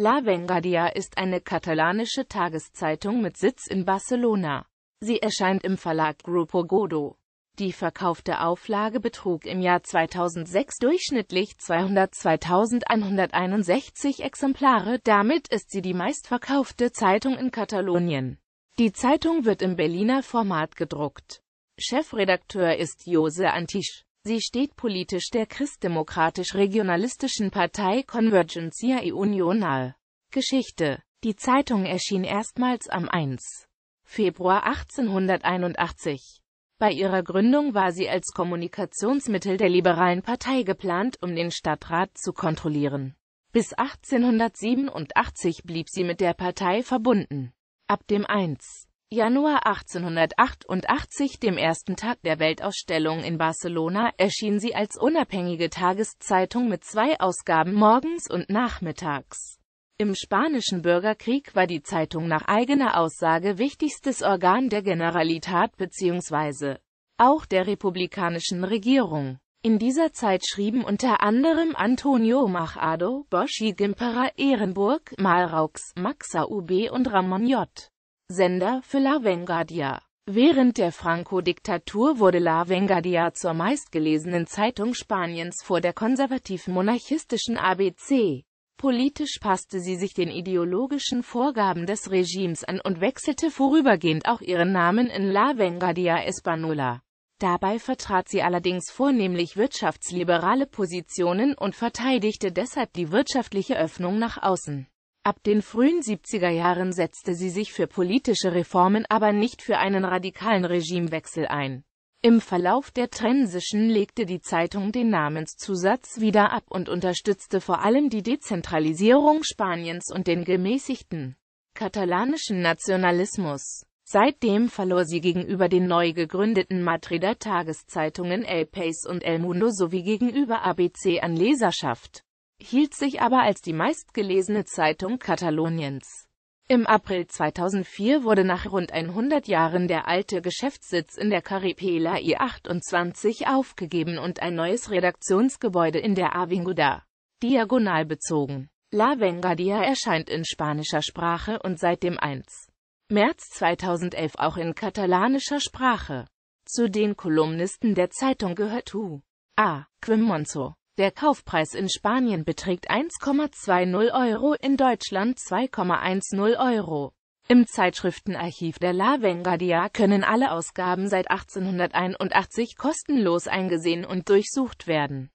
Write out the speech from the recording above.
La Vanguardia ist eine katalanische Tageszeitung mit Sitz in Barcelona. Sie erscheint im Verlag Grupo Godo. Die verkaufte Auflage betrug im Jahr 2006 durchschnittlich 202.161 Exemplare, damit ist sie die meistverkaufte Zeitung in Katalonien. Die Zeitung wird im Berliner Format gedruckt. Chefredakteur ist Jose Antisch. Sie steht politisch der christdemokratisch-regionalistischen Partei Convergencia e Union nahe. Geschichte Die Zeitung erschien erstmals am 1. Februar 1881. Bei ihrer Gründung war sie als Kommunikationsmittel der liberalen Partei geplant, um den Stadtrat zu kontrollieren. Bis 1887 blieb sie mit der Partei verbunden. Ab dem 1. Januar 1888, dem ersten Tag der Weltausstellung in Barcelona, erschien sie als unabhängige Tageszeitung mit zwei Ausgaben morgens und nachmittags. Im Spanischen Bürgerkrieg war die Zeitung nach eigener Aussage wichtigstes Organ der Generalitat bzw. auch der republikanischen Regierung. In dieser Zeit schrieben unter anderem Antonio Machado, Boschi Gimpera Ehrenburg, Malraux, Maxa Ube und Ramon J. Sender für La Vengadia. Während der Franco-Diktatur wurde La Vengadia zur meistgelesenen Zeitung Spaniens vor der konservativ monarchistischen ABC. Politisch passte sie sich den ideologischen Vorgaben des Regimes an und wechselte vorübergehend auch ihren Namen in La Vengadia Española. Dabei vertrat sie allerdings vornehmlich wirtschaftsliberale Positionen und verteidigte deshalb die wirtschaftliche Öffnung nach außen. Ab den frühen 70er Jahren setzte sie sich für politische Reformen, aber nicht für einen radikalen Regimewechsel ein. Im Verlauf der Transition legte die Zeitung den Namenszusatz wieder ab und unterstützte vor allem die Dezentralisierung Spaniens und den gemäßigten katalanischen Nationalismus. Seitdem verlor sie gegenüber den neu gegründeten Madrider Tageszeitungen El País und El Mundo sowie gegenüber ABC an Leserschaft hielt sich aber als die meistgelesene Zeitung Kataloniens. Im April 2004 wurde nach rund 100 Jahren der alte Geschäftssitz in der Caripela I28 aufgegeben und ein neues Redaktionsgebäude in der Avinguda diagonal bezogen. La Vengadia erscheint in spanischer Sprache und seit dem 1. März 2011 auch in katalanischer Sprache. Zu den Kolumnisten der Zeitung gehört Hu. A. Quim Monzo. Der Kaufpreis in Spanien beträgt 1,20 Euro, in Deutschland 2,10 Euro. Im Zeitschriftenarchiv der La Vengadia können alle Ausgaben seit 1881 kostenlos eingesehen und durchsucht werden